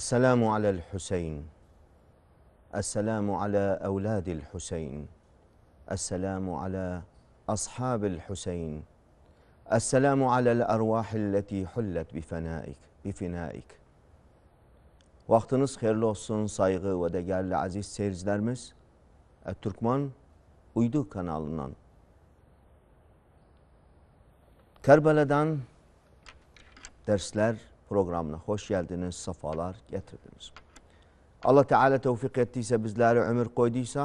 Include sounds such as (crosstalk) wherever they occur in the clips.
السلام على الحسين السلام على أولاد الحسين السلام على أصحاب الحسين السلام على الأرواح التي حلت بفنائك بفنائك وقتنص خير لوصن صايغة ودقال لعزيز سيرز درمس التركمان ويدو كانالنا كربلدان درسلر proqramına xoş gəldiniz, səfalar gətirdiniz. Allah Teala tövfiq etdiysə, bizləri ömür qoyduysa,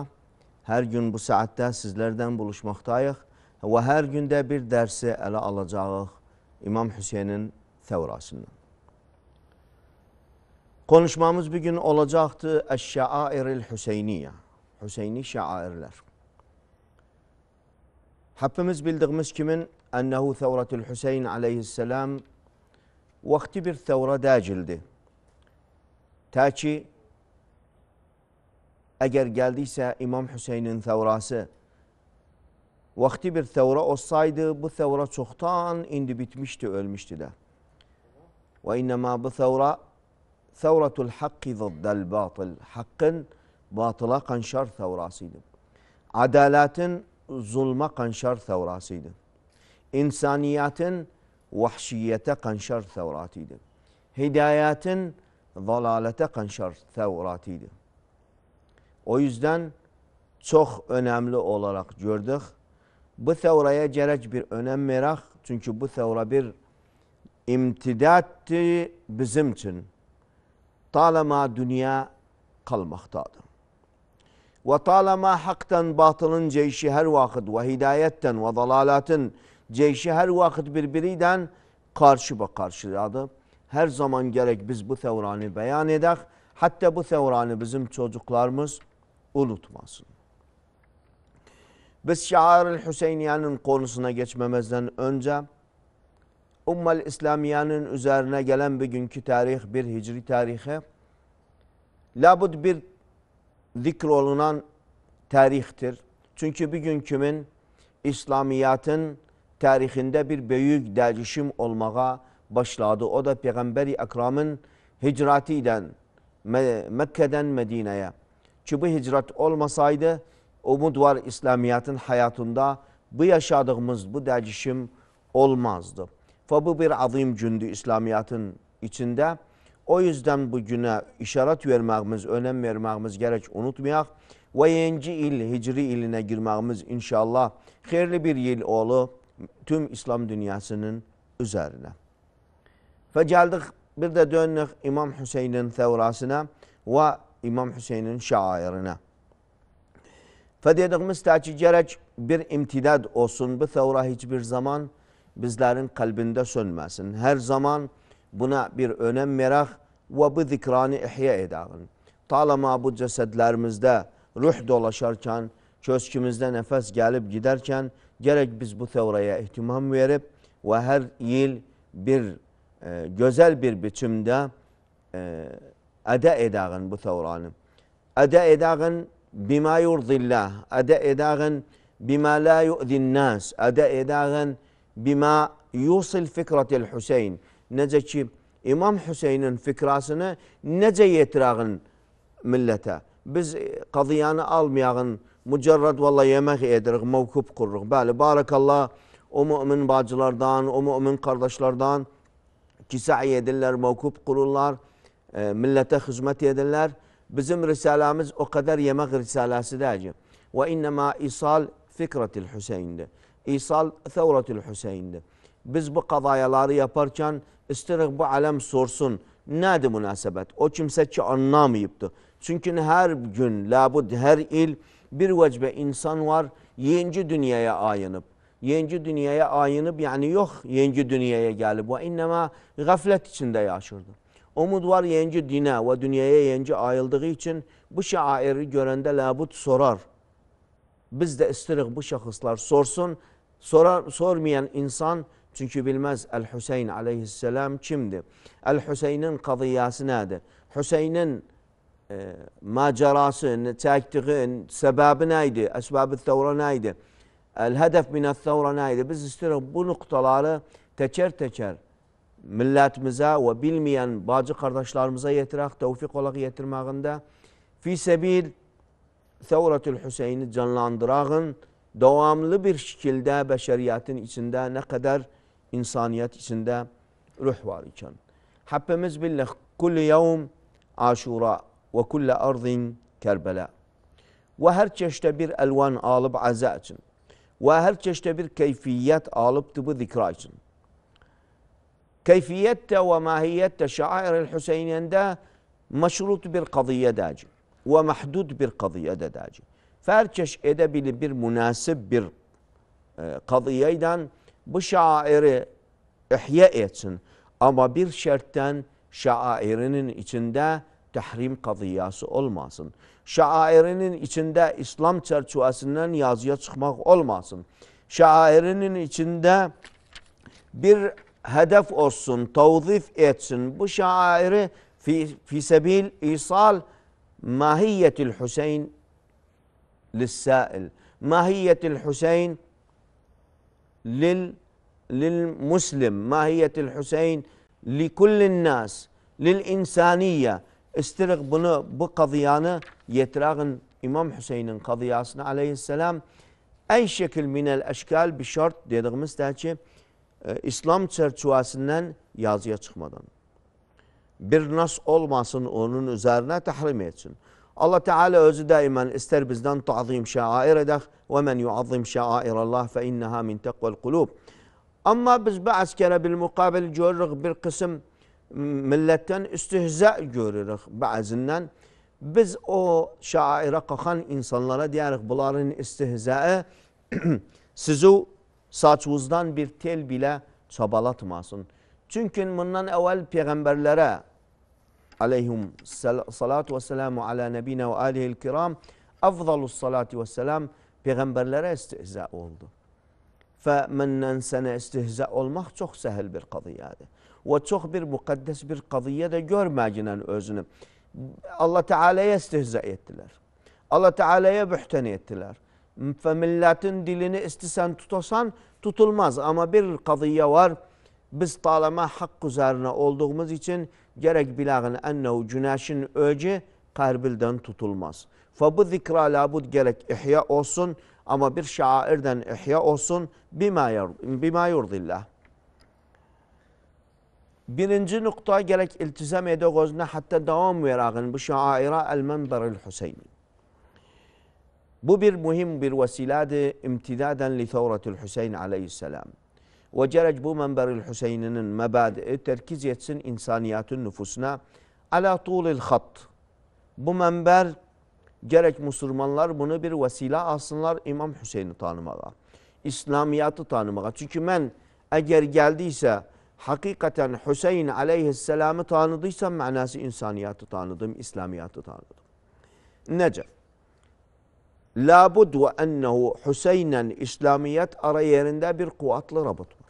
hər gün bu saatdə sizlərdən buluşmaqdayıq və hər gündə bir dərsi ələ alacağıq İmam Hüseynin təvrasından. Konuşmamız bir gün olacaqdı Əş-Şəairil Hüseyniyyə, Hüseyni şəairlər. Həppimiz bildiyimiz kimin Ənəhu Təvratül Hüseyn aleyhisselam وقتی بر ثورة داجلده تاچی اگر گلدیسه امام حسینن ثوراسه وقتی بر ثورة اصایده بو ثورة چختان اینده بیتمشته اولمشته ده و اینما بو ثورة ثورة الحق ضد الباطل حقا باطلا قنشر ثوراسیده عدالاتن ظلمه قنشر ثوراسیده انسانیاتن ظلمه vahşiyete kanşar sevratiydi. Hidayetin dalalete kanşar sevratiydi. O yüzden çok önemli olarak gördük. Bu sevraya gerek bir önem merak. Çünkü bu sevra bir imtidatti bizim için. Talama dünya kalmaktadır. Ve talama haktan batılın ceyşi her vakit ve hidayetten ve dalaletin Ceyşi her vakit birbiriyle karşı karşıyadı. Her zaman gerek biz bu tevranı beyan edek. Hatta bu tevranı bizim çocuklarımız unutmasın. Biz Şair-ül Hüseyniye'nin konusuna geçmemezden önce Ummel İslamiyanın üzerine gelen bir günkü tarih, bir hicri tarihi labud bir zikrolunan tarihtir. Çünkü bir gün kimin İslamiyat'ın tarihinde bir büyük değişim olmaya başladı. O da Peygamberi Akram'ın hicratiyle Mekke'den Medine'ye. Ki bu hicret olmasaydı umut var İslamiyet'in hayatında bu yaşadığımız bu değişim olmazdı. Ve bu bir azim cündü İslamiyet'in içinde. O yüzden bugüne işaret vermemiz, önem vermemiz gerek unutmayak. Ve yenci il, hicri iline girmemiz inşallah hayırlı bir yıl olup, tüm İslam dünyasının üzerine. Ve geldik bir de döndük İmam Hüseyin'in tevrasına ve İmam Hüseyin'in şairine. Ve dedik misla ki gerek bir imtidad olsun bu tevra hiçbir zaman bizlerin kalbinde sönmesin. Her zaman buna bir önem merak ve bu zikranı ihya edin. Talama bu cesedlerimizde ruh dolaşarken, köşkümüzdə nəfəs gəlib gidərkən gerek biz bu teoraya ihtimam verip ve her yıl bir e, güzel bir biçimde e, ada edağın bu teoranı. Ada edağın bima yurdillah, ada edağın bima la yu'zin nas, ada edağın bima yusil fikratil Hüseyin. Nece ki İmam Hüseyin'in fikrasını nece yetirağın millete. Biz kadıyanı almayağın Mücərrəd valla yemək edirik, mövqub qururuq. Bəli, barakallah o mümin bacılardan, o mümin qardaşlardan ki, səy edirlər, mövqub qururlar, e, millətə xidmət edirlər. Bizim risaləmiz o qədər yemək risaləsidir ki, və innəmə isal fikratil Hüseyindir. İsal thəvratil Hüseyindir. Biz bu qadayaları yaparkən istəyirik bu aləm sorsun, nədir münasəbət? O kimsə ki, anlamayıbdır. Çünki hər gün, ləbud, hər il, bir vecbe insan var yedinci dünyaya ayınıp. Yedinci dünyaya ayınıp yani yok yedinci dünyaya gelip. Ve innema gaflet içinde yaşırdı. Umut var yedinci dine ve dünyaya yedinci ayıldığı için bu şairi görende labut sorar. Biz de isterik bu şahıslar sorsun. Sorar, sormayan insan çünkü bilmez El Hüseyin aleyhisselam kimdi? El Hüseyin'in kadıyası nedir? Hüseyin'in ما جراسن تاكتغن سباب نايدي أسباب الثورة نايدي الهدف من الثورة نايدي biz istedik bu noktaları teker teker milletimize ve bilmeyen bacı kardeşlerimize yetirerek tevfik olarak yetirmağında fi sebil Thevratül Hüseyin'i canlandırağın devamlı bir şekilde beşeriyetin içinde ne kadar insaniyet içinde ruh var iken. Habbimiz billah kulli yevm aşura وكل أرض كربلاء وهر چشته ألوان آلب عزاء وهر چشته كيفيات آلب تبو ذكرى كيفيات وماهيات شعائر الحسين ده مشروط بالقضية داج ومحدود بالقضية دا داج فارتش ادبي لبير مناسب بير آه، قضية ايضا بشعائر احياء اما بير شرطان شعائرين اتن tahrim kadıyası olmasın. Şairinin içinde İslam çerçevesinden yazıya çıkmak olmasın. Şairinin içinde bir hedef olsun, tavzif etsin. Bu şairi fi, fi sebil isal mahiyetil Hüseyin lissail. Mahiyetil Hüseyin lil للمسلم ما هي الحسين لكل الناس للإنسانية Üstelik bunu bu kadıyanı yetirağın İmam Hüseyin'in kadıyasını aleyhisselam en şekil minel eşkal bir şart dediğimizde ki e, İslam çerçevesinden yazıya çıkmadan. Bir nas olmasın onun üzerine tahrim etsin. Allah Teala özü daima ister bizden ta'zim şair edek ve men yuazzim şair Allah fe inneha min tekvel kulub. Ama biz bazı kere bil mukabil görürük bir kısım millətdən istihza görürük bəzindən. Biz o şairə qaxan insanlara deyərik, bunların istihzəyi (clears throat) sizi saçınızdan bir tel bilə çabalatmasın. Çünki bundan əvvəl peyğəmbərlərə aleyhum salatu və selamu alə nəbinə və alihil kiram əfzalus salatu və selam peyğəmbərlərə istihzə oldu. Fə məndən sənə istihzə olmaq çox səhil bir qadiyyədir. ve çok bir mukaddes bir kadıya da görmeyeceğin özünü. Allah Teala'ya istihza ettiler. Allah Teala'ya bühteni ettiler. Ve milletin dilini istisen tutasan tutulmaz. Ama bir kadıya var. Biz talama hak üzerine olduğumuz için gerek bilağın ennehu güneşin öcü kalbilden tutulmaz. Fa bu zikra labud gerek ihya olsun ama bir şairden ihya olsun bima, bima yurdillah. Birinci nokta gerek iltizam edeğiz ne hatta devam verağın bu şaira el menber Hüseyni. Bu bir mühim bir vesiladi imtidaden li thawratil Hüseyin aleyhisselam. Ve gerek bu menberil Hüseyin'in mebadi terkiz etsin insaniyatın nüfusuna ala tuğlil hat. Bu menber gerek Müslümanlar bunu bir vesile alsınlar İmam Hüseyin'i tanımağa. İslamiyatı tanımağa. Çünkü ben eğer geldiyse حقيقة حسين عليه السلام تانضي سمع ناس إنسانيات تانضم إسلاميات تانضم نجف لابد وأنه حسينا إسلاميات arayerinde bir kuvvetli rabıt var.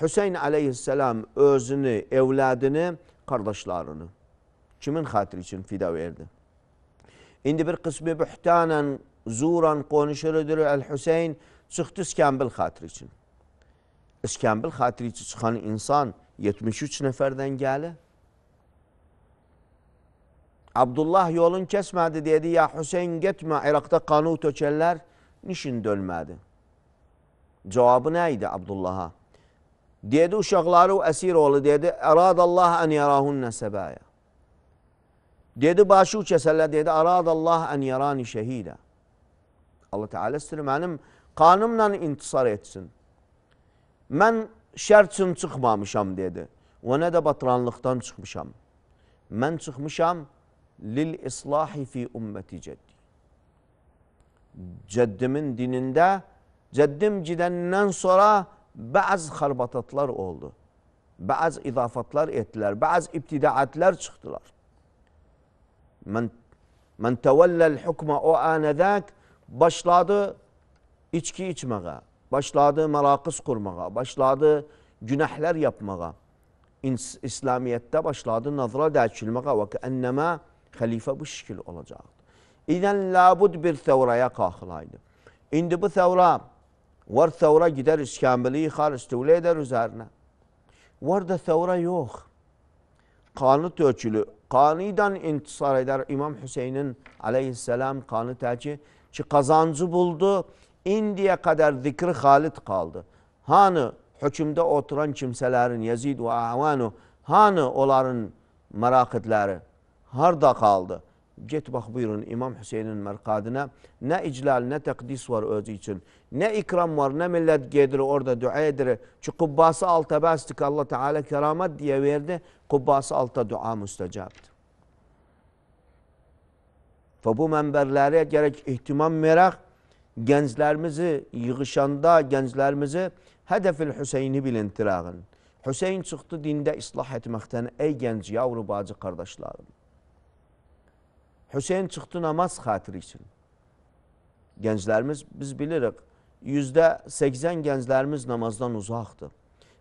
Hüseyin aleyhisselam özünü, evladını, kardeşlerini kimin hatırı için fida verdi? İndi bir kısmı bühtanen, zuran konuşuludur el Hüseyin çıktısken bil hatırı için. İskəmbil xatirici çıxan insan 73 nəfərdən gəlir. Abdullah yolun kəsmədi, dedi, ya Hüseyin getmə, İraqda qanı tökərlər, nişin dölmədi. Cavabı nə idi Abdullaha? Dedi, uşaqları əsir oğlu, dedi, əradallah ən yarahun nəsəbəyə. Dedi, başı kəsərlər, dedi, əradallah ən yarani şəhidə. Allah Teala istəyir, mənim qanımla intisar etsin. Mən şər üçün çıxmamışam dedi. Və nə də batranlıqdan çıxmışam. Mən çıxmışam lil islahi fi ümməti cəddi. Cəddimin dinində cəddim gidəndən sonra bəz xərbatatlar oldu. Bəz idafatlar etdilər, bəz ibtidaətlər çıxdılar. Mən Mən təvəlləl hukma o ənədək başladı içki içməyə başladı məraqiz qurmağa, başladı günahlar yapmağa. İslamiyyətdə başladı nazra dərkilməyə və kənnəmə xəlifə bu şəkil olacaqdı. İdən labud bir təvraya qalxılaydı. İndi bu təvra, var təvra gidər iskəmbili yıxar, istəvlə edər üzərinə. Var da təvra yox. Qanı tökülü, qanidən intisar edər İmam Hüseynin aleyhisselam qanı təki ki qazancı buldu, indiye kadar zikri halit kaldı. Hanı hükümde oturan kimselerin Yazid ve Avanu hanı onların meraketleri harda kaldı. Get bak buyurun İmam Hüseyin'in merkadine ne iclal ne tekdis var özü için. Ne ikram var ne millet gedir orada dua edir. Şu kubbası alta bastık Allah Teala keramet diye verdi. Kubbası alta dua müstecaptı. Ve bu menberlere gerek ihtimam merak gənclərimizi yığışanda gənclərimizi hədəfil Hüseyni bilin tirağın. Hüseyn çıxdı dində islah etməkdən ey gənc yavru bacı qardaşlarım. Hüseyn çıxdı namaz xatiri üçün. Gənclərimiz biz bilirik, yüzdə 80 gənclərimiz namazdan uzaqdır.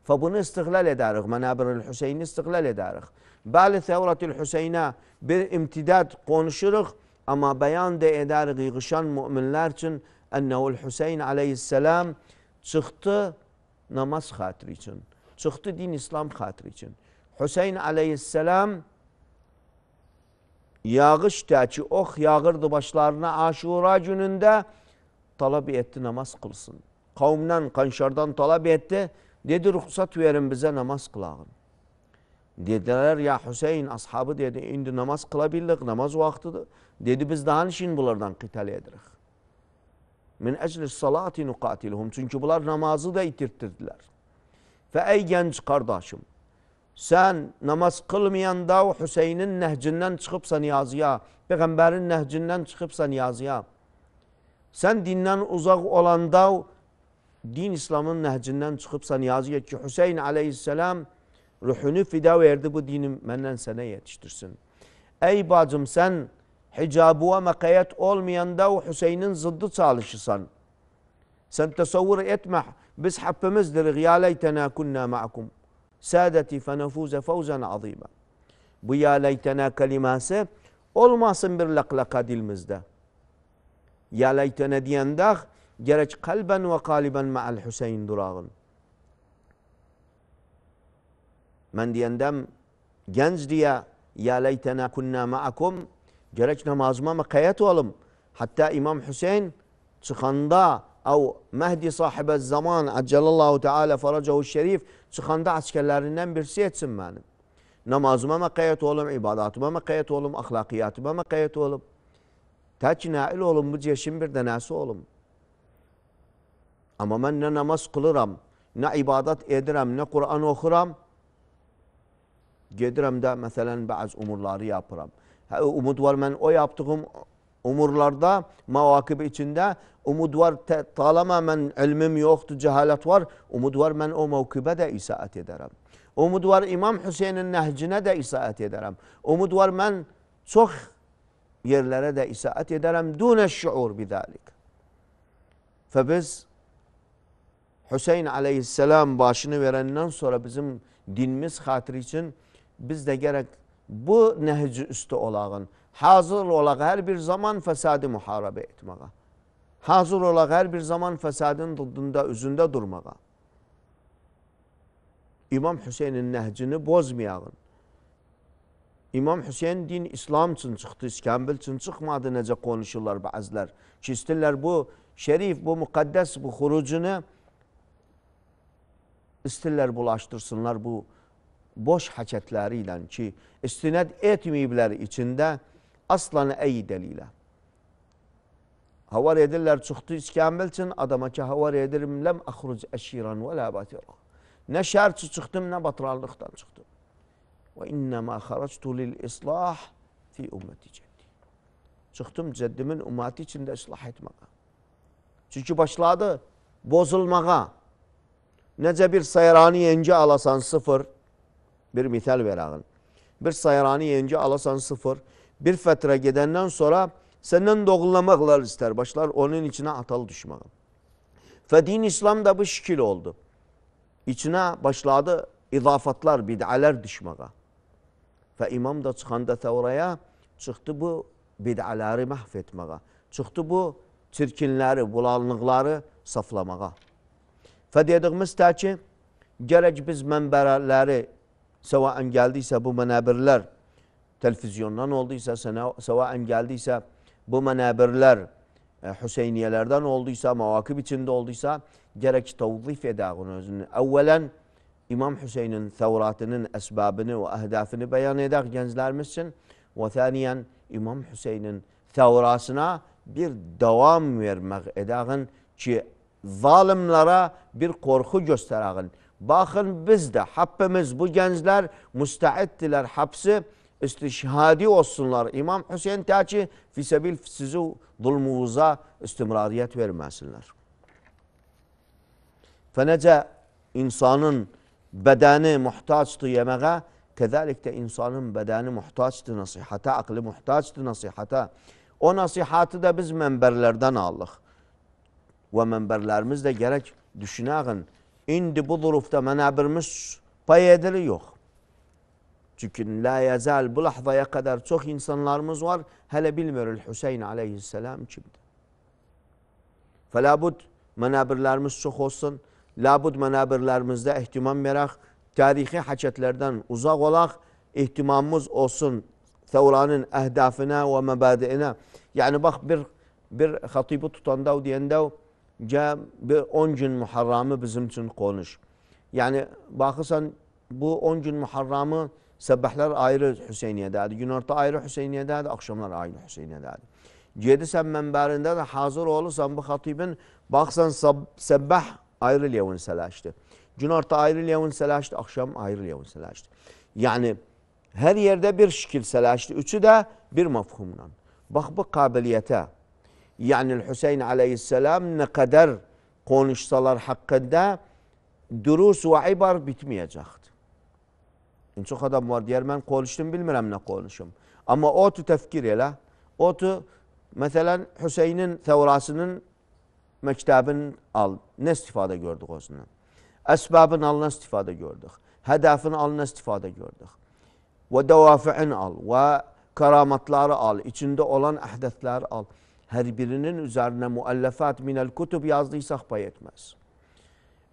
Və bunu istiqlal edərik, mənəbiril Hüseyni istiqlal edərik. Bəli Thevratil Hüseynə bir imtidad qonuşuruq, amma bəyan da edərik yığışan müminlər üçün Ennehul Hüseyin aleyhisselam çıktı namaz hatırı için. Çıktı din İslam hatırı için. Hüseyin aleyhisselam yağış təki ox yağırdı başlarına Aşura günündə talab etdi namaz qılsın. Qavmdan, kanşardan talab etdi. Dedi ruxsat verin bizə namaz qılağın. Dedilər, ya Hüseyin ashabı dedi, indi namaz qıla bildik, namaz vaxtıdır. Dedi, biz daha nişin bunlardan qital edirik. Min əcli salati nuqatiluhum. Çünki bunlar namazı da itirtdirdilər. Fə ey gənc qardaşım, sən namaz qılmayanda o Hüseynin nəhcindən çıxıbsa niyazıya, Peyğəmbərin nəhcindən çıxıbsa niyazıya, sən dindən uzaq olanda o din İslamın nəhcindən çıxıbsa niyazıya ki, Hüseyn aleyhisselam ruhunu fida verdi bu dini məndən sənə yetişdirsin. Ey bacım, sən حجاب و ومقيت أول ميندا حسين ضد صالح سن تصور اتمح حب بمزدرغ يا ليتنا كنا معكم سادتي فنفوز فوزا عظيما بيا ليتنا كلمه كلماسة أول ما سنبر لقلقا دي المزده يا ليتنا دياندخ جرج قلبا وقالبا مع الحسين دراغن من ديندم جنز ديا يا ليتنا كنا معكم Gerek namazıma mekayet olalım. Hatta İmam Hüseyin çıkanda av Mehdi sahibi zaman Accelallahu Teala faracahu şerif çıkanda askerlerinden birisi etsin benim. Namazıma mekayet olalım, ibadatıma mekayet olalım, ahlakiyatıma mekayet olalım. Taç nail olalım, bu ceşin bir denesi olalım. Ama ben ne namaz kılıram, ne ibadet edirəm, ne Kur'an oxuram. Gedirəm de, məsələn, bazı umurları yapıram umut var men o yaptığım umurlarda mavakib içinde umut var talama men ilmim yoktu cehalet var umut var men o mevkibe de isaat ederim. Umut var İmam Hüseyin'in nehcine de isaat ederim. Umut var men çok yerlere de isaat ederim dune şuur bidalik. Fe biz Hüseyin aleyhisselam başını verenden sonra bizim dinimiz hatırı için biz de gerek bu nəhci üstü olağın. Hazır olaq hər bir zaman fəsadı müharibə etməyə. Hazır olaq hər bir zaman fəsadın dıddında, üzündə durmağa. İmam Hüseynin nəhcini bozmayağın. İmam Hüseyn din İslam üçün çıxdı, İskambil üçün çıxmadı necə konuşurlar bəzilər. Ki istirlər bu şerif, bu müqəddəs, bu xurucunu istirlər bulaşdırsınlar bu boş həkətləri ilə ki, istinad etməyiblər içində aslan əyi dəlilə. Havar edirlər, çıxdı iskambil üçün adama ki, havar edirim, ləm əxruc əşiran və lə batira. Nə şərçi çıxdım, nə batırarlıqdan çıxdım. Və innəmə xaractu lil islah fi ümməti cəddi. Çıxdım cəddimin ümmati içində islah etməyə. Çünki başladı bozulmağa. Necə bir sayrani yenge alasan sıfır, Bir misal verəğin. Bir sayranı yeyincə alasan sıfır. Bir fətrə gedəndən sonra səndən doğulamaqlar istər. Başlar onun içinə atalı düşməyə. Və din İslam da bu şikil oldu. İçinə başladı idafatlar, bidələr düşməyə. Və imam da çıxanda təvraya çıxdı bu bidələri məhv etməyə. Çıxdı bu çirkinləri, bulanlıqları saflamağa. Və dediyimiz tə ki, gərək biz mənbələri Sevaen geldiyse bu menabirler televizyondan olduysa, sevaen geldiyse bu menabirler e, Hüseyniyelerden olduysa, mevakip içinde olduysa gerek tevzif eder onun özünü. Evvelen İmam Hüseyin'in tevratının esbabını ve ehdafını beyan eder gençlerimiz için. Ve thaniyen İmam Hüseyin'in tevrasına bir devam vermek edağın ki zalimlere bir korku gösterağın. Baxın biz də haqqımız bu gənclər müstəiddilər həbsi istişhadi olsunlar. İmam Hüseyin tə ki, fisəbil sizi zulmuğuza istimrariyyət verməsinlər. Və necə insanın bədəni muhtacdır yeməyə, kəzəlik də insanın bədəni muhtacdır nasihətə, aqli muhtacdır nasihətə. O nasihatı da biz mənbərlərdən alıq. Və mənbərlərimiz də gərək düşünəğin, İndi bu durufda mənəbirimiz pay edilir, yox. Çünki lə yəzəl bu lahzaya qədər çox insanlarımız var, hələ bilmiril Hüseyin aleyhisselam kimdir. Fəlabud mənəbirlərimiz çox olsun, labud mənəbirlərimizdə ehtimam verək, tarixi həkətlərdən uzaq olaq, ehtimamımız olsun Thevranın əhdəfinə və məbədiinə. Yəni, bax, bir, bir xatibi tutanda o deyəndə o, Cəm bir 10 gün Muharramı bizim üçün qonuş. Yəni baxırsan bu 10 gün Muharramı sabahlar ayrı Hüseyniyyədədir, günorta ayrı Hüseyniyyədədir, akşamlar ayrı Hüseyniyyədədir. Gedirsən mənbərində de hazır olursan bu xatibin, baxsan sabah ayrı levun sələşdir. Günorta ayrı levun sələşdir, axşam ayrı levun sələşdir. Yəni hər yerdə bir şekil sələşdir, üçü də bir məfhumla. Bak bu kabiliyete yani Hüseyin aleyhisselam ne kadar konuşsalar hakkında durus ve ibar bitmeyecekti. Yani çok adam var diğer ben konuştum bilmiyorum ne konuşum. Ama o tu tefkir elə. O tu mesela Hüseyin'in tevrasının mektabını al. Ne istifade gördük ozunu? Esbabını al, ne istifade gördük? Hedefini al, ne istifade gördük? Ve devafi'ini al. Ve karamatları al. içinde olan ahdetleri al her birinin üzerine muallefat minel kutub yazdıysak pay etmez.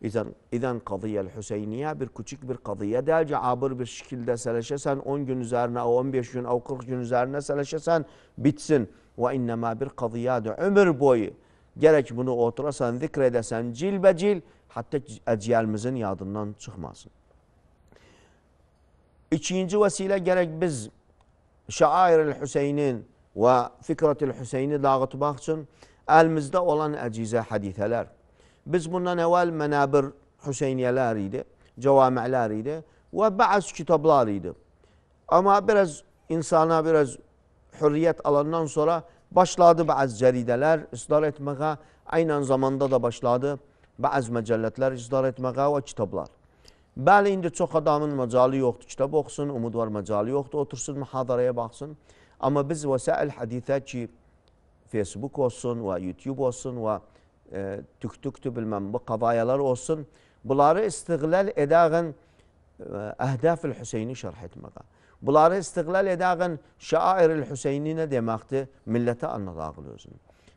İzen, izen kadıyel Hüseyniye bir küçük bir kadıya değil cabır bir şekilde seleşesen 10 gün üzerine, o 15 gün, o 40 gün üzerine seleşesen bitsin. Ve innema bir kadıyadı ömür boyu. Gerek bunu oturasan, zikredesen, cil be cil hatta ecyelimizin yadından çıkmasın. İkinci vesile gerek biz şair Hüseyin'in və Fikratil Hüseyni dağıtmaq üçün əlimizdə olan əcizə hadithələr. Biz bundan əvvəl mənəbir Hüseyniyələr idi, cəvamiələr idi və bəzi kitablar idi. Amma biraz insana biraz hürriyyət alandan sonra başladı bəzi cəridələr isdar etməyə, aynən zamanda da başladı bəzi məcəllətlər isdar etməyə və kitablar. Bəli, indi çox adamın məcalı yoxdur, kitab oxusun, umud var məcalı yoxdur, otursun, mühadarəyə baxsın. Ama biz vesai'l hadise ki Facebook olsun ve YouTube olsun ve e, TikTok'tu bilmem bu kavayalar olsun. Bunları istiqlal edağın e, əhdəf-ül Hüseyni şərh etməqə. Bunları istiqlal edağın şair-ül Hüseyni nə deməkdir? Millətə anladağıl özünü.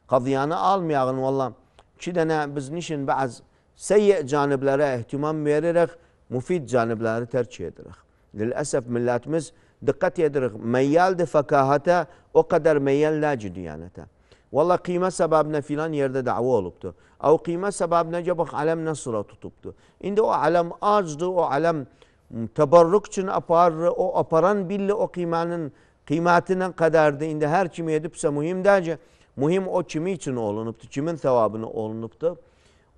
Qadiyanı almayağın valla. İki dənə biz nişin bəz seyyə caniblərə ehtimam veririk, müfid canibləri tərk edirik. Lələsəf millətimiz millətimiz Dikkat edirik. Meyyal de fakahata o kadar meyyal laci diyanete. Valla kıyma sebebine filan yerde dava oluptu. Av kıyma sebebine cebak alem nasıra tutuptu. Şimdi o alem azdı, o alem tabarruk için apar, o aparan billi o kıymanın kıymetine kadardı. Şimdi her kimi edipse mühim derce. Muhim o kimi için olunuptu, kimin sevabını olunuptu.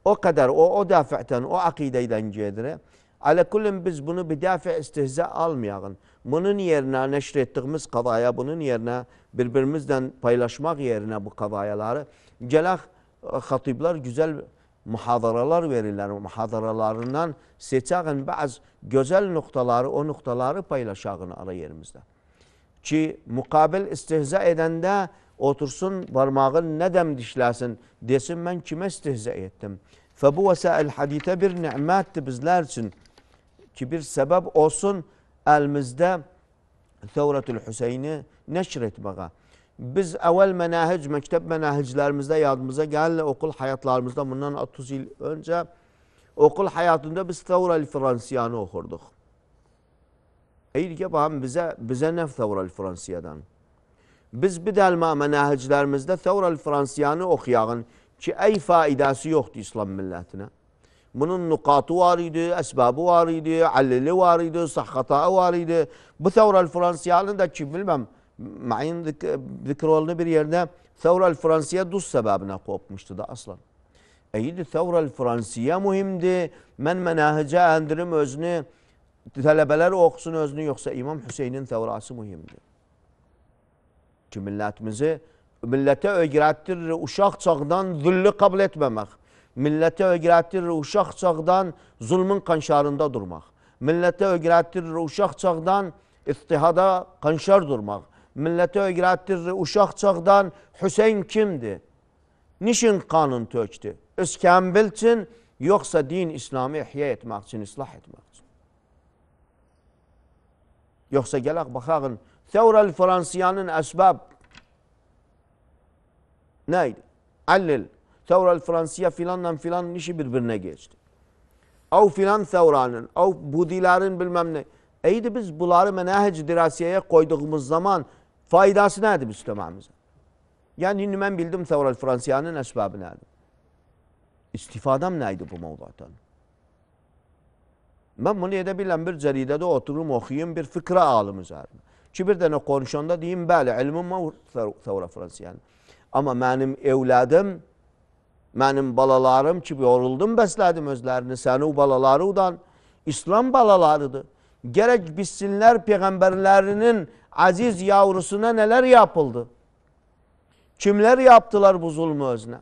O kadar, o, o dafe'ten, o akideyden cedire. Ala kullum biz bunu bir dafi istihza almayalım. bunun yerinə nəşr etdiyimiz qadaya, bunun yerinə bir-birimizlə paylaşmaq yerinə bu qadayaları gələk e, xatiblər gözəl mühadaralar verirlər. Mühadaralarından seçəğin bəzi gözəl nöqtələri, o nöqtələri paylaşağın ara yerimizdə. Ki, müqabil istihza edəndə otursun, barmağın nə dəm dişləsin, desin, mən kimə istihza etdim. Fə bu vəsəl həditə bir nəmətdir bizlər üçün ki, bir səbəb olsun, əlimizdə Tövratul Hüseyni nəşr etməyə, biz əvvəl mənəhic, məktəb mənəhiclərimizdə yadımıza gəlirlə okul həyatlarımızda bundan 30 il öncə okul həyatında biz Tavral Fransiyanı oxurduq. Eyir ki, baxın, bizə, bizə nə Tavral Fransiyadan? Biz bir dəlmə mənəhiclərimizdə Tavral Fransiyanı oxuyağın ki, ey faidəsi yoxdur İslam millətinə. Bunun nukatı var idi, esbabı var idi, allili var idi, sahhata var idi. Bu Thevral Fransiye halinde ki bilmem Ma'in zik zikrolunu bir yerine Thevral Fransiye düz sebebine kopmuştu da aslan. Eydi Thevral Fransiye muhimdi. Ben menahice endirim özünü, tələbələr oxusun özünü, yoxsa İmam Hüseynin Thevrası mühimdir. Ki millətimizi millətə öyrətdirir, uşaq çağdan zülli qabul etməmək. millətə öyrətdirir uşaq çağdan zulmün qanşarında durmaq. Millətə öyrətdirir uşaq çağdan istihada qanşar durmaq. Millətə öyrətdirir uşaq çağdan Hüseyn kimdir? Nişin qanın tökdü? İskəmbil üçün, yoxsa din İslamı ihya etmək üçün, islah etmək üçün. Yoxsa gələk, baxaqın, Thəvrəl Fransiyanın əsbəb nə idi? Əlil. Tevral Fransiya filanla filan işi birbirine geçti. Av filan Tevranın, av Budilerin bilmem ne. Eydi biz bunları menahic dirasiyeye koyduğumuz zaman faydası nedir Müslümanımıza? Yani şimdi ben bildim Tevral Fransiyanın esbabı nedir? İstifadam neydi bu mevzuattan? Ben bunu edebilen bir ceridede otururum okuyayım bir fıkra alım üzerine. Ki bir tane konuşanda diyeyim böyle ilmim var Tevra Fransiyanın. Ama benim evladım mənim balalarım ki, yoruldum bəslədim özlərini, səni o balaları udan, İslam balalarıdır. Gərək bilsinlər peygamberlerinin aziz yavrusuna neler yapıldı. Kimlər yaptılar bu zulmü özne.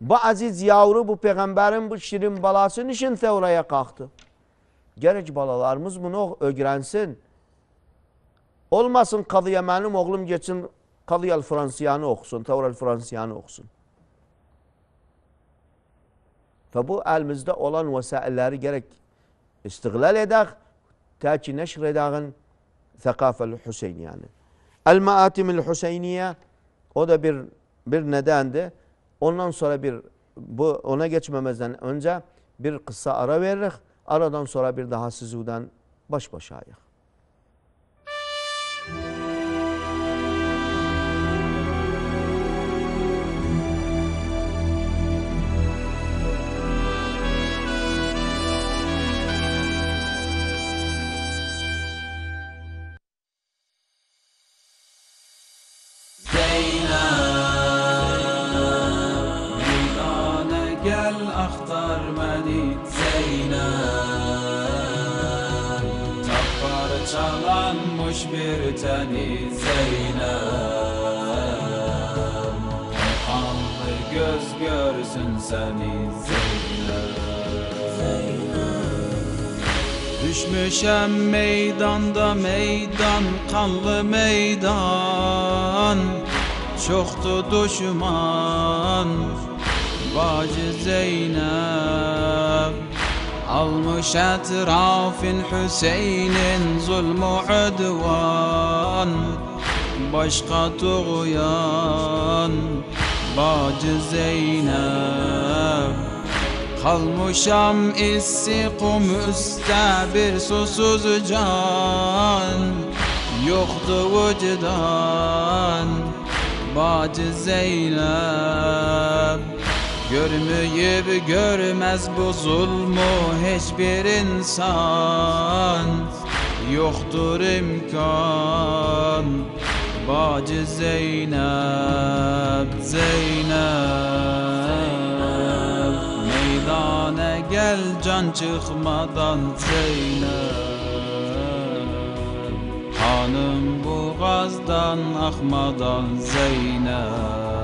Bu aziz yavru, bu peygamberin bu şirin balası niçin teoraya qalxdı? Gərək balalarımız bunu öğrensin. Olmasın qadıya mənim oğlum geçsin, qadıyal Fransiyanı oxusun, tevral Fransiyanı oxusun. Ve bu elimizde olan vesaileri gerek istiglal edek, ta ki neşr edağın thekafel Hüseyin yani. El maatimil Hüseyiniye o da bir bir nedendi. Ondan sonra bir bu ona geçmemezden önce bir kısa ara veririz. Aradan sonra bir daha sizudan baş başayız. parçalanmış bir teni Zeynep Kanlı göz görsün seni Zeynep, Zeynep. Düşmüşem meydanda meydan kanlı meydan Çoktu düşman Bacı Zeynep almış etrafın Hüseyin'in zulmü udvan Başka tuğyan bacı Zeynep Kalmışam issikum üste bir susuz can Yoktu vücudan bacı Zeynep Görmeyip görmez bu zulmü hiçbir insan Yoktur imkan Bacı Zeynep, Zeynep Meydana gel can çıkmadan Zeynep Hanım bu gazdan akmadan Zeynep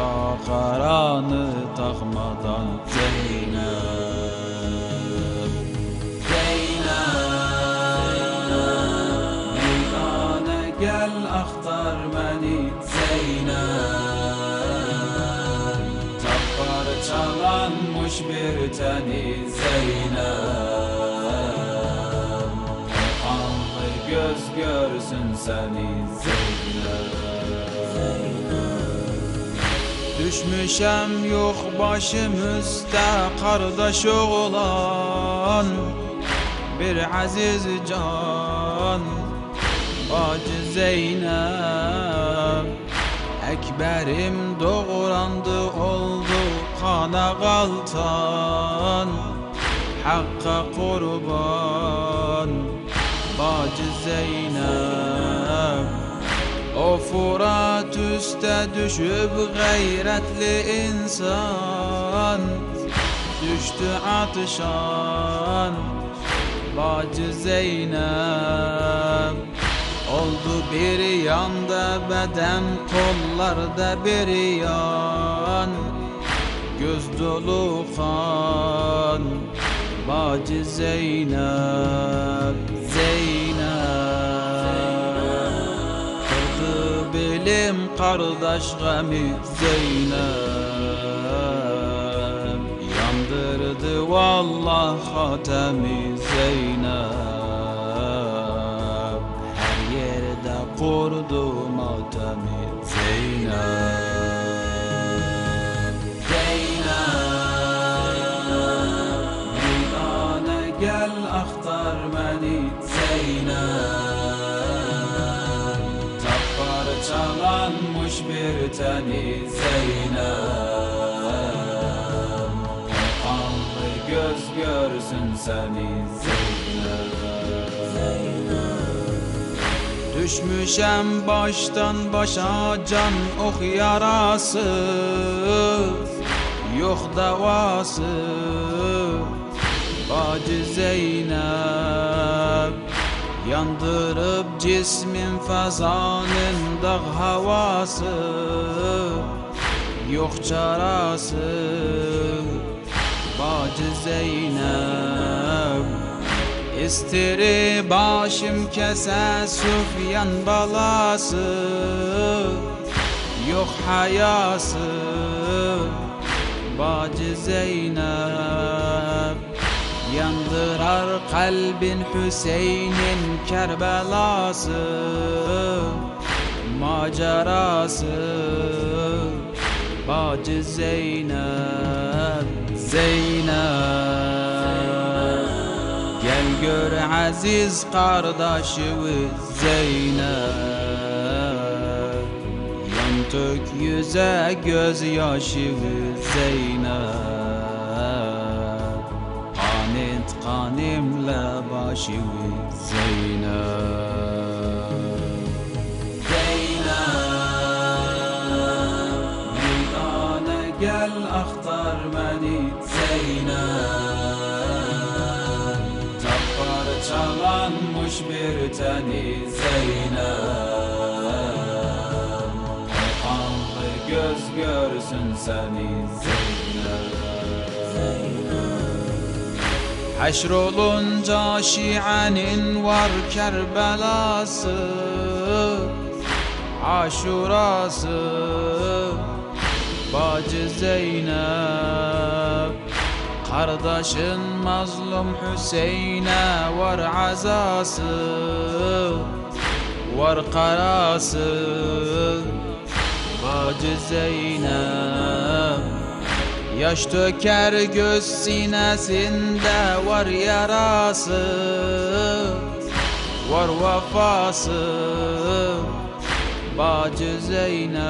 Sakarını takmadan Zeynep Zeynep Meydana gel aktar beni Zeynep Tabbar çalanmış bir teni Zeynep Kanlı göz görsün seni Düşmüşem yok başım üstte kardeş oğlan Bir aziz can Bacı Zeynep Ekberim doğrandı oldu kana galtan Hakka kurban Bacı Zeynep o Furat üste düşüp gayretli insan Düştü atışan Bacı Zeynep Oldu bir yanda beden kollarda bir yan Göz dolu kan Bacı Zeynep kardeş gemi Zeynep Yandırdı vallah hatemi Zeynep Her yerde kurdu matemi Zeynep Gülteni Zeynep Kanlı göz görsün seni Zeynep Düşmüşem baştan başa can oh yarası Yok davası Bacı Zeynep Yandırıp cismin fazanın havası Yok çarası Bacı Zeynep İstiri başım kese Süfyan balası Yok hayası Bacı Zeynep Yandırar kalbin Hüseyin'in Kerbelası Macerası Bacı Zeynep Zeynep Gel gör aziz kardeşimiz Zeynep Yan tök yüze gözyaşımız Zeynep نملا باشي Zeynep Zeynep من gel, قال أخطر مني زينب تبر bir teni Zeynep Kanlı göz görsün seni Zeynep Haşr olunca Şia'nin var Kerbelası Aşurası Bacı Zeynep Kardeşin mazlum Hüseyin'e var azası Var karası Bacı Zeynep Yaş töker göz sinesinde var yarası Var vafası, Bacı Zeynep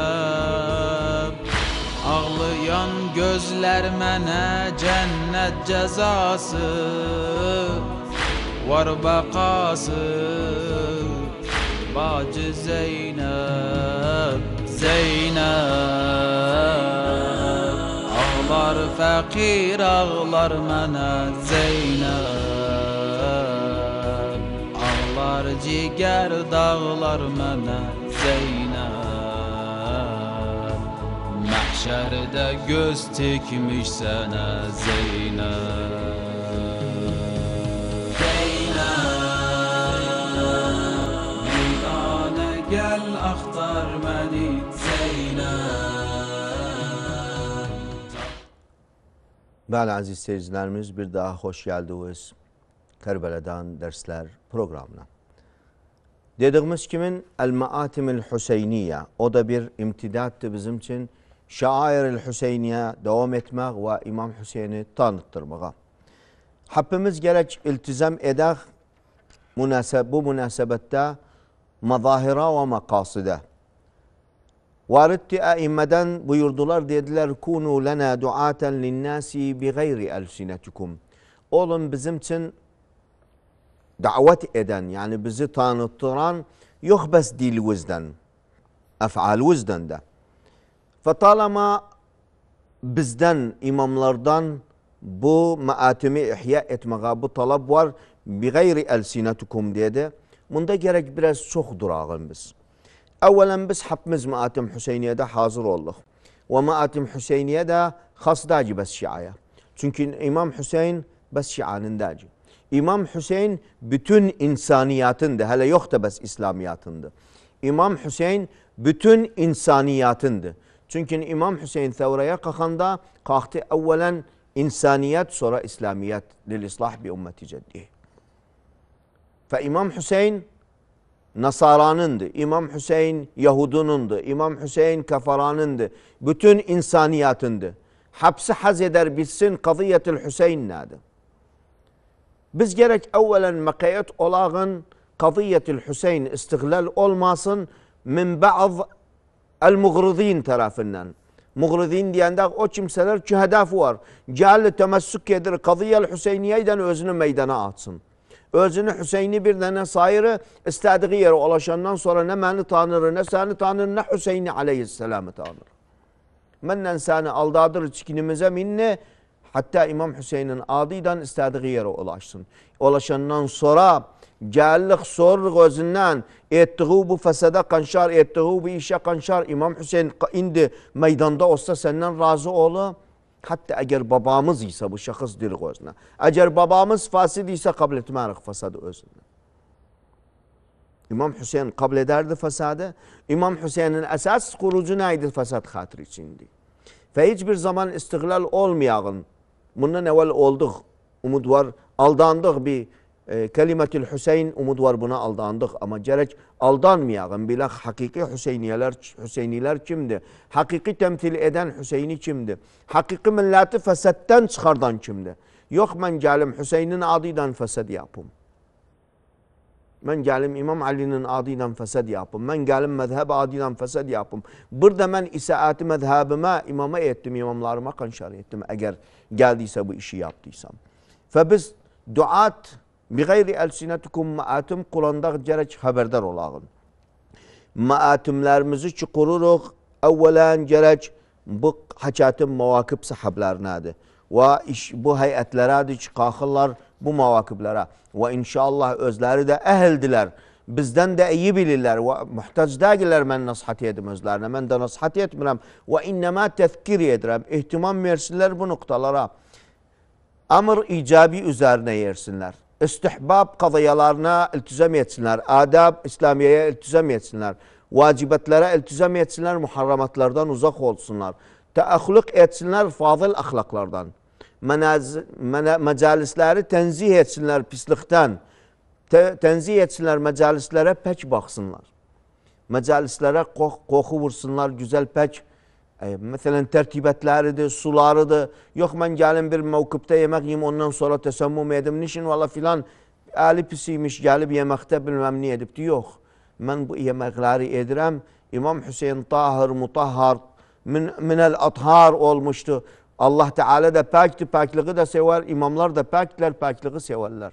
Ağlayan gözler mənə cennet cezası Var bakası Bacı Zeynep Zeynep ağlar fakir ağlar mana Zeynep Ağlar ciger dağlar mana Zeynep Mahşerde göz dikmiş sana Zeynep gel aktar beni Bəli, əziz seyircilərimiz, bir daha xoş gəldiniz Kərbələdən dərslər proqramına. Dediyimiz kimi, Əl-Məatimil Hüseyniyyə, o da bir imtidaddır bizim üçün Şairil Hüseyniyyə davam etmək və İmam Hüseyni tanıttırmağa. Həbbimiz gərək iltizam edək münəsəb, bu münəsəbətdə məzahirə və məqasidə. Varıttı a'immeden buyurdular dediler kunu lena duaten linnasi bi gayri elsinetikum. Olun bizim için davet eden yani bizi tanıttıran yok bes dil vizden. Ef'al vizden de. Fatalama bizden imamlardan bu maatimi ihya etmeye bu talep var bi gayri elsinetikum dedi. Bunda gerek biraz çok durağın biz. اولا بس حط مز ما اتم حسين يدا حاضر والله وما اتم حسين يدا خاص داجي بس شيعة چونكن امام حسين بس شيعان داجي امام حسين بتن بتون انسانياتنده هلا يخته بس اسلامياتنده امام حسين بتن بتون انسانياتنده چونكن امام حسين ثوره قخنده قاختي اولا انسانيات صوره اسلاميات للاصلاح بامه جده فامام حسين Nasara'nındı. İmam Hüseyin Yahudunundu. İmam Hüseyin kafaranındı. Bütün insaniyatındı. Hapsi haz eder bilsin kazıyetül Hüseyin nadı. Biz gerek evvelen mekayet olağın kazıyetül Hüseyin istihlal olmasın min ba'z el mugridin tarafından. Mugridin diyende o kimseler ki hedefi var. Cehalli temessük edir kazıyel Hüseyiniye'den özünü meydana atsın. Özünü Hüseyni bir dənə sayırı, istədiyi yerə ulaşandan sonra nə məni tanır, nə səni tanır, nə Hüseyni aleyhisselamı tanır. Məndən səni aldadır çikinimizə minni, hətta İmam Hüseynin adı ilə istədiyi yerə ulaşsın. Ulaşandan sonra gəliq soruq özündən etdiği bu fəsədə qanşar, etdiği bu işə qanşar İmam Hüseyn indi meydanda olsa səndən razı olub, Hatta eğer babamız isə bu şahıs deyilik özünə. Əgər babamız fasid isə qəbul etməyik fasadı özünə. İmam Hüseyin kabul ederdi fesadı. İmam Hüseyin'in esas kurucu neydi fasad hatırı içindi. Ve hiçbir zaman istiklal olmayalım. Bundan evvel olduk. Umut var. Aldandık bir e, ee, kelimetül Hüseyin umut var buna aldandık ama gerek aldanmayalım. Bilak hakiki Hüseyniyeler, Hüseyniler kimdi? Hakiki temsil eden Hüseyni kimdi? Hakiki milleti fesetten çıkardan kimdi? Yok ben gelim Hüseyin'in adıyla fesed yapım. Ben gelim İmam Ali'nin adıyla fesed yapım. Ben gelim mezheb adıyla fesed yapım. Burada ben isaati mezhebime imama ettim, imamlarıma kanşar ettim. Eğer geldiyse bu işi yaptıysam. Fe biz duat Biğayri əlsinətikum məətim qulanda gərək xəbərdar olağın. Məətimlərimizi ki, qururuq, əvvələn gərək bu həkətin məvaqib sahəblərinədir. Və iş, bu həyətlərədir ki, qaxırlar bu məvaqiblərə. Və inşallah özləri də əhildilər. Bizdən də iyi bilirlər və mühtəc dəgirlər mən nasihat edim özlərinə. Mən də nasihat etmirəm və innəmə təfkir edirəm. Ehtimam versinlər bu nöqtalara. Amr icabi üzərinə yersinlər istihbab qadayalarına iltizam etsinlər, adab İslamiyyəyə iltizam etsinlər, vacibətlərə iltizam etsinlər, muharramatlardan uzaq olsunlar, təəxlüq etsinlər fadil əxlaqlardan, məcalisləri tənzih etsinlər pislikdən, tənzih etsinlər məcalislərə pək baxsınlar, məcalislərə qoxu vursunlar, gözəl pək Məsələn, tərtibətləridir, sularıdır. Yox, mən gəlin bir mövqibdə yemək yiyim, ondan sonra təsəmmüm edim. Nişin, valla filan, əli pis imiş, gəlib yeməkdə bilməm nə edibdi. Yox, mən bu yeməkləri edirəm. İmam Hüseyin Tahir, Mutahhar, min, minəl athar olmuşdu. Allah Teala da pəkdir, pəkliği də sevər, imamlar da pəkdirlər, pəkliği sevərlər.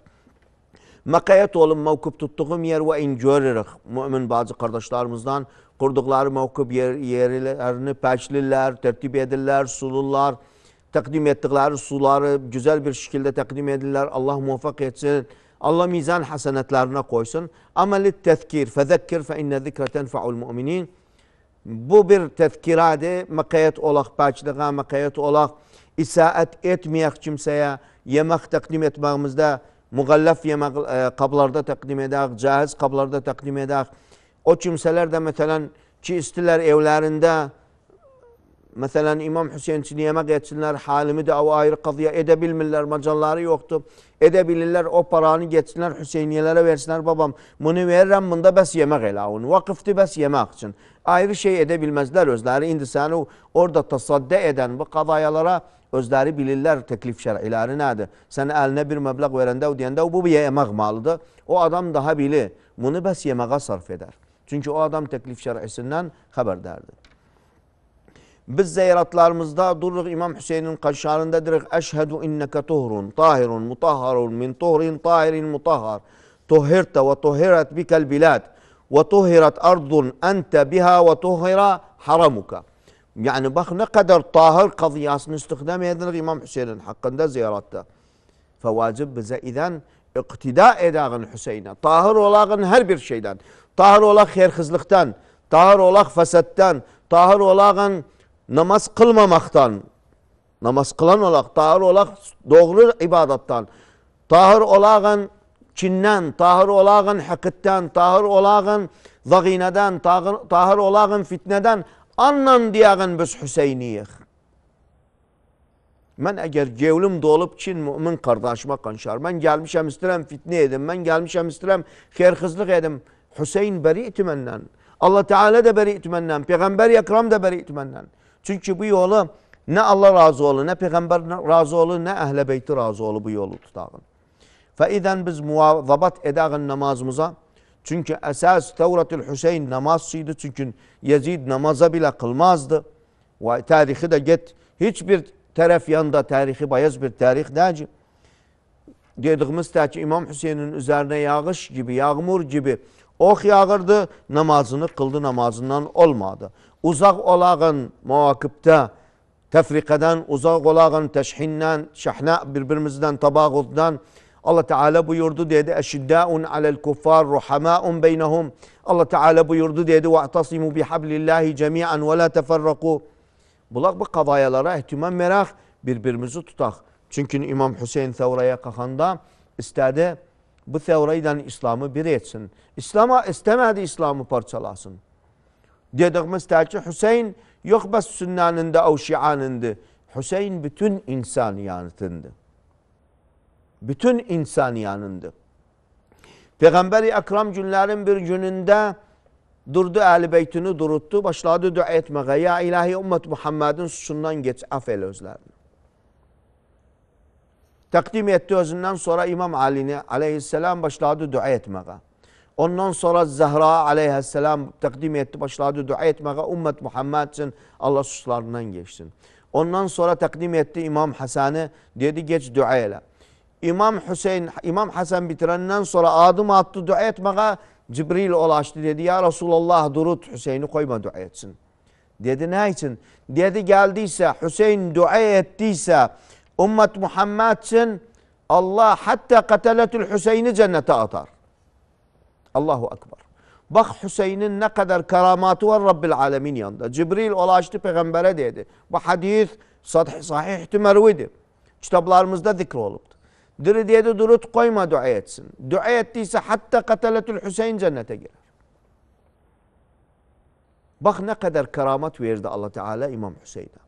Məqayət olun, mövqib tutduğum yer və in görürük. Mümin bazı qardaşlarımızdan Kurdukları mevkip yer, yerlerini peçliler, tertip edirler, sulurlar. Takdim ettikleri suları güzel bir şekilde takdim edirler. Allah muvaffak etsin. Allah mizan hasenetlerine koysun. Ameli tezkir, fezekkir fe inne zikre tenfa'ul mu'minin. Bu bir tezkirade makayet olak, paçlığa makayet olak, isaat etmeyek kimseye, yemek takdim etmemizde, mugallaf yemek e, kaplarda takdim edek, cahiz kablarda takdim edek, O kimsələr də məsələn ki, istilər evlərində məsələn İmam Hüseyinçini yemək etsinlər, halimi də o ayrı qadıya edə bilmirlər, macalları yoxdur. Edə bilirlər, o paranı getsinlər, Hüseyniyələrə versinlər, babam bunu verirəm, bunda bəs yemək elə onu, vakıfdır bəs yemək üçün. Ayrı şey edə bilməzlər özləri, indi səni orada tasaddə edən bu qadayalara özləri bilirlər təklif şər'iləri nədir. Sən əlinə bir məbləğ verəndə o deyəndə o bu yemək malıdır, o adam daha bilir, bunu bəs yeməyə sarf edər. Çünkü o adam teklif şer'isinden derdi. Biz zeyratlarımızda dururuz İmam Hüseyin'in kaşarında direk eşhedü inneke tuhrun, tahirun, mutahharun, min tuhrin, tahirin, mutahhar. Tuhirte ve tuhiret bikel bilad. Ve tuhhiret ardun ente biha ve tuhira haramuka. Yani bak ne kadar tahir kazıyasını istihdam edilir İmam Hüseyin'in hakkında ziyaratta. Fevacib bize iden iktida edağın Hüseyin'e. Tahir olağın her bir şeyden. Tahir olaq xeyirxizlikdən, tahir olaq fəsəddən, tahir olaqan namaz qılmamaqdan, namaz kılan olaq, tahir olaq doğru ibadatdan, tahir olaqan kindən, tahir olaqan həqiddən, tahir olaqan zəğinədən, tahir olaqan fitneden, annan deyəqin biz Hüseyniyik. Ben eğer gevlim dolup Çin mümin qardaşıma kanşar, ben gəlmişəm istəyirəm fitnə edim, mən gəlmişəm istəyirəm xeyrxızlıq edim, Hüseyin beri tümenden. Allah Teala da beri tümenden. Peygamber Yakram da beri tümenden. Çünkü bu yolu ne Allah razı olur, ne Peygamber razı olur, ne Ehle Beyti razı olur bu yolu tutağın. Feiden biz muvazabat edağın namazımıza. Çünkü esas Tevratül Hüseyin namazçıydı. Çünkü Yezid namaza bile kılmazdı. Ve tarihi de get. Hiçbir taraf yanında tarihi bayaz bir tarih değil. Dediğimiz ki İmam Hüseyin'in üzerine yağış gibi, yağmur gibi Ok yağırdı, namazını kıldı, namazından olmadı. Uzak olağın muakipte, tefrikeden, uzak olağın teşhinden, şahna birbirimizden, tabağuddan, Allah Teala buyurdu dedi eşiddâun alel kuffar ruhamâun beynehum. Allah Teala buyurdu dedi ve atasimu bihablillahi cemiyen ve la teferraku. Bulak bu kavayalara ihtimam merak birbirimizi tutak. Çünkü İmam Hüseyin Thavra'ya kalkanda istedi bu teoriyle İslamı bir etsin. İslam istemedi İslamı parçalasın. Dediğimiz tercih Hüseyin yok bəs sünnənində, o şianındı. Hüseyin bütün insaniyanındı. Bütün insaniyanındı. Peyğəmbəri Əkram günlərin bir günündə durdu Əli Beytini durutdu, başladı dua etməyə. Ya ilahi ümmət Muhammedin suçundan geç, af el özlərini. takdim etti özündən sonra İmam Alini aleyhisselam başladı dua etməyə. Ondan sonra Zehra aleyhisselam takdim etti başladı dua etməyə. Ümmət Muhammed üçün Allah suslarından geçsin. Ondan sonra takdim etti İmam Hasan'ı dedi geç dua elə. İmam Hüseyin, İmam Hasan bitirəndən sonra adım attı dua etməyə. Cibril ulaşdı dedi ya Resulallah durut Hüseyin'i koyma dua etsin. Dedi ne için? Dedi geldiyse Hüseyin dua ettiyse Ümmet Muhammed Allah hatta kataletül Hüseyin'i cennete atar. Allahu Akbar. Bak Hüseyin'in ne kadar karamatı var Rabbil Alemin yanında. Cibril ulaştı peygambere dedi. Bu hadis sahih, sahih mervidi. Kitaplarımızda olup. Diri diye de durut koyma dua etsin. Dua ettiyse hatta kataletül Hüseyin cennete girer. Bak ne kadar karamat verdi Allah Teala İmam Hüseyin'e.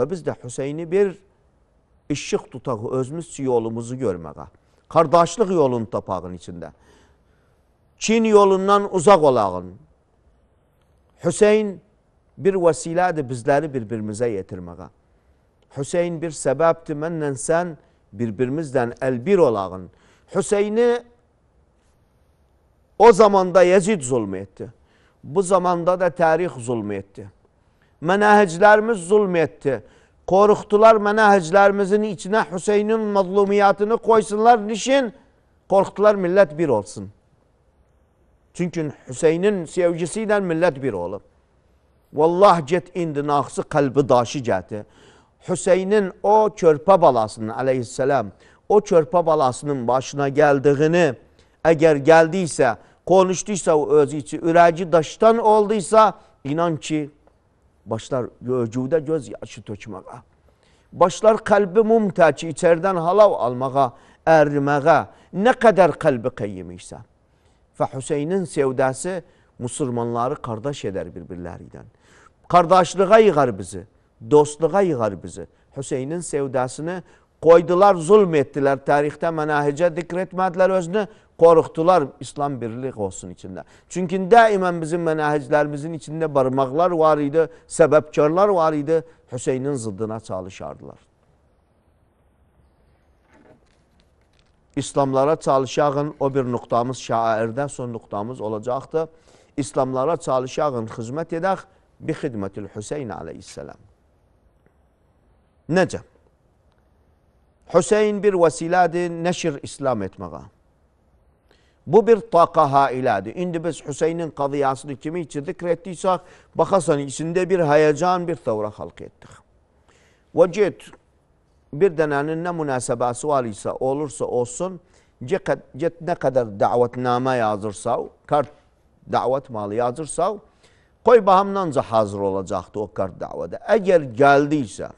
Və biz də Hüseyni bir işıq tutaq özümüzçü yolumuzu görməyə. Qardaşlıq yolunu tapağın içində. Çin yolundan uzaq olağın. Hüseyn bir vəsilədir bizləri bir-birimizə yetirməyə. Hüseyn bir səbəbdir məndən sən bir-birimizdən əlbir olağın. Hüseyni o zamanda Yezid zulmü etdi. Bu zamanda da tarix zulmü etdi. menaheclerimiz zulmetti. Korktular menaheclerimizin içine Hüseyin'in mazlumiyatını koysunlar. Nişin? Korktular millet bir olsun. Çünkü Hüseyin'in sevgisiyle millet bir olur. Vallah cet indi naksı kalbi daşı cəti. Hüseyin'in o körpə balasının aleyhisselam o körpə balasının başına geldiğini eğer geldiyse konuştuysa, o özü için ürəci daşdan olduysa inan ki Başlar vücuda göz yaşı tökməyə. Başlar qəlbi mum təki, içərdən halav almağa, əriməyə. Nə qədər qəlbi qeyyim isə. Və Hüseynin sevdəsi musulmanları qardaş edər bir-birlərindən. Qardaşlığa yığar bizi, dostluğa yığar bizi. Hüseynin sevdəsini qoydular, zulm etdilər tarixdə mənahicə, dikr etmədilər özünü, qorxdular İslam birlik olsun içində. Çünki daimən bizim mənahiclərimizin içində barmaqlar var idi, səbəbkarlar var idi, Hüseynin zıddına çalışardılar. İslamlara çalışağın o bir nöqtamız şairdə son nöqtamız olacaqdır. İslamlara çalışağın xidmət edək bi xidmətil Hüseyn aleyhisselam. Necə? Hüseyin bir vesiladi neşir İslam etmeye. Bu bir taka hailadı. Şimdi biz Hüseyin'in kadıyasını kimi için zikrettiysek bakasan içinde bir heyecan bir tavra halk ettik. Vecid bir denenin ne münasebası var ise olursa olsun cet ne kadar davetname yazırsa kart davet malı yazırsa koy bahamdan hazır olacaktı o kart davada. Eğer geldiyse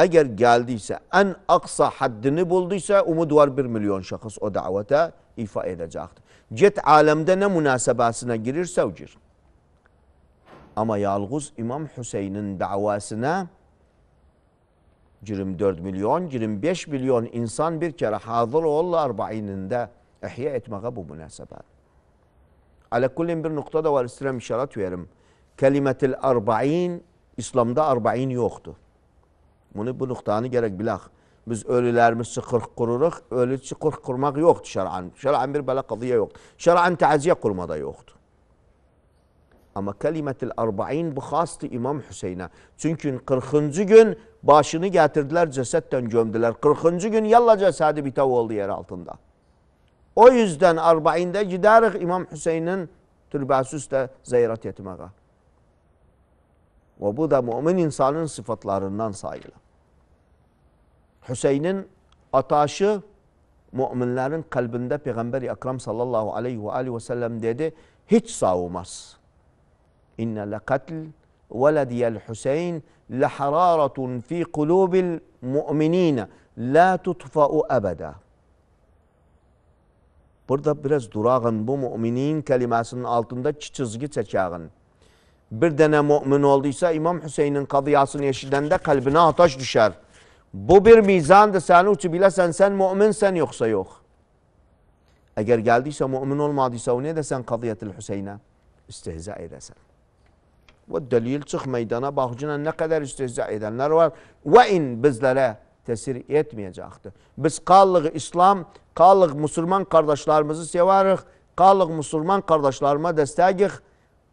Əgər gəldiysə, ən aqsa həddini bulduysa, umud var 1 milyon şəxs o dəvətə ifa edəcəkdir. Get aləmdə nə münasibəsinə girirsə, gir. Amma yalğız İmam Hüseynin dəvəsinə 24 milyon, 25 milyon insan bir kərə hazır olurlar 40-ində əhyə etməyə bu münasibət. Alə kullin bir nöqtada var, istəyirəm işarət verim. Kəlimətül 40, İslamda 40 yoxdur. Bunu bu nöqtanı gərək bilək. Biz ölülərimiz qırx qururuq. Ölü üçün qırx qurmaq yoxdur şərən. Şərən bir belə qadiyə yoxdur. Şərən təziyə qurma da yoxdur. Amma kəlimətül 40 bu xastı İmam Hüseynə. Çünki 40-cı gün başını gətirdilər cəsəddən gömdülər. 40-cı gün yalla cəsədi bitav oldu yer altında. O yüzdən 40-də gidərik İmam Hüseynin türbəsi üstə zəyrat etməyə. Və bu da mümin insanın sıfatlarından sayılır. Hüseyin'in ataşı müminlerin kalbinde Peygamber-i Ekrem sallallahu aleyhi ve aleyhi ve sellem dedi hiç savmaz. İnne le katl velediyel Hüseyin le hararatun fi kulubil mu'minine la tutfa'u ebeda. Burada biraz durağın bu müminin kelimesinin altında çizgi seçağın. Bir dene mümin olduysa İmam Hüseyin'in kadıyasını yeşilden de kalbine ataş düşer. Bu bir mizandır səni ki, biləsən sən müminsən yoxsa yox. Əgər gəldiysə mümin olmadıysa, o nə desən qadiyyətil Hüseynə? İstehza edəsən. Və dəlil çıx meydana, baxıcına nə qədər istehza edənlər var. Və in bizlərə təsir etməyəcəkdir. Biz qallıq İslam, qallıq müsəlman qardaşlarımızı sevarıq, qallıq müsəlman qardaşlarıma dəstəyik,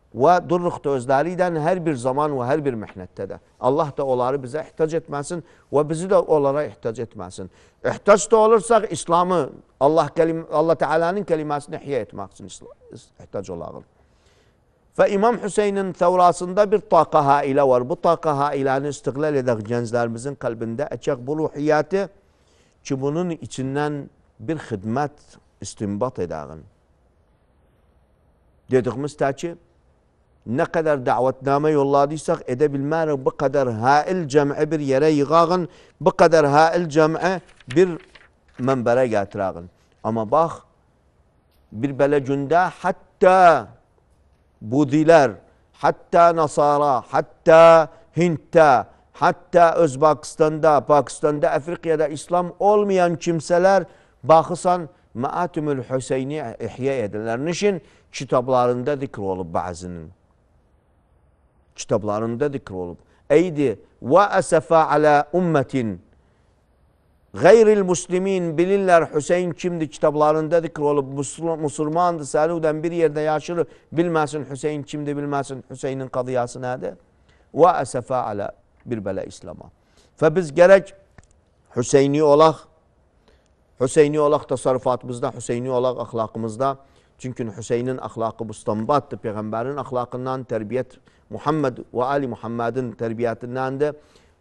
Və durruqda özləriyidən hər bir zaman və hər bir məhnətdə də. Allah da onları bizə ehtiyac etməsin və bizi də onlara ehtiyac etməsin. Ehtiyac da olursaq, İslamı, Allah, kəlim Allah Teala'nın kəliməsini ihya etmək üçün ehtiyac olağın. Və İmam Hüseynin təvrasında bir taqa hailə var. Bu taqa hailəni istiqlal edək gənclərimizin qəlbində əkək bu ruhiyyəti ki, bunun içindən bir xidmət istinbat edəğin. Dediyimiz təkib, ne kadar davetname yolladıysak edebilmeyelim bu kadar hail cem'i bir yere yığağın, bu kadar hail cem'i bir membere getirağın. Ama bak bir böyle günde hatta Budiler, hatta Nasara, hatta Hint'te, hatta Özbakistan'da, Pakistan'da, Afrika'da İslam olmayan kimseler bakısan Maatümül Hüseyin'i ihya edenler. Niçin? Kitaplarında zikr olup bazının kitablarında zikr olub. Eydi və əsəfə alə ümmətin Qeyril muslimin bilirlər Hüseyin kimdir kitablarında zikr olub musulmandır səludən bir yerdə yaşır bilməsin Hüseyin kimdir bilməsin Hüseynin qadıyası nədir? Və əsəfə alə bir belə İslama. Və biz gərək Hüseyni olaq Hüseyni olaq təsarrufatımızda, Hüseyni olaq axlaqımızda. Çünki Hüseynin axlaqı müstəmbatdır, Peyğəmbərin axlaqından tərbiyyət Muhammed ve Ali Muhammed'in terbiyatından da,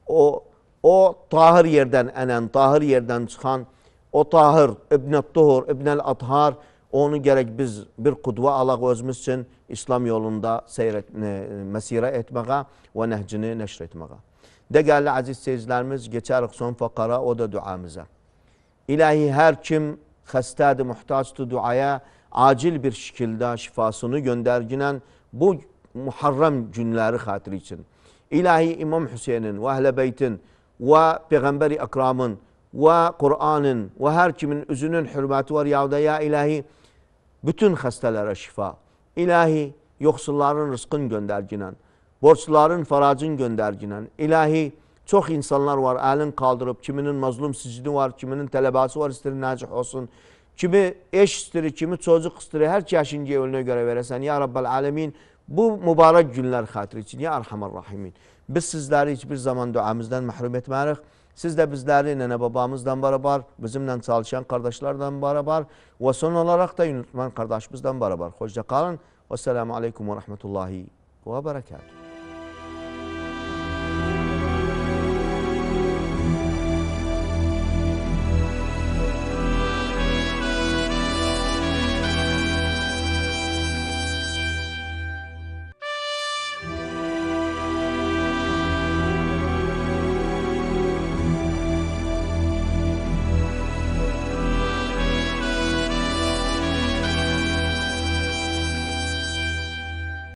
O o tahir yerden enen, tahir yerden çıkan o tahir, İbn-i Tuhur, İbn-i Athar onu gerek biz bir kudva alaq özümüz üçün İslam yolunda seyret, e, mesire etməyə ve nəhcini nəşr etməyə. Dəyərli aziz seyircilərimiz, keçərik son fəqara, o da duamıza. İlahi her kim xəstədir, muhtacdır duaya, acil bir şekilde şifasını göndərginən bu Muharrəm günləri xatiri üçün ilahi İmam Hüseynin və əhl-i beytin və Peyğəmbəri Əkramın və Qur'anın və hər kimin üzünün hürməti var yavda ya ilahi bütün xəstələrə şifa. İlahi yoxsulların rızqın göndərginən, borçluların faracın göndərginən, ilahi çox insanlar var əlin qaldırıb, kiminin mazlum sicini var, kiminin tələbəsi var istəyir nacih olsun, kimi eş istəyir, kimi çocuq istəyir, hər kəşin yevlinə görə verəsən. Ya Rabbal alemin, Bu mübarək günlər xatiri üçün, ya Arhamar Rahimin, biz sizləri heç bir zaman duamızdan məhrum etməyik. Siz də bizləri nənə-babamızdan barabar, bizimlə çalışan qardaşlardan barabar və son olaraq da Yunusman qardaşımızdan barabar. Xoşca qalın və sələmu aleykum və rəhmətullahi və bərəkatuhu.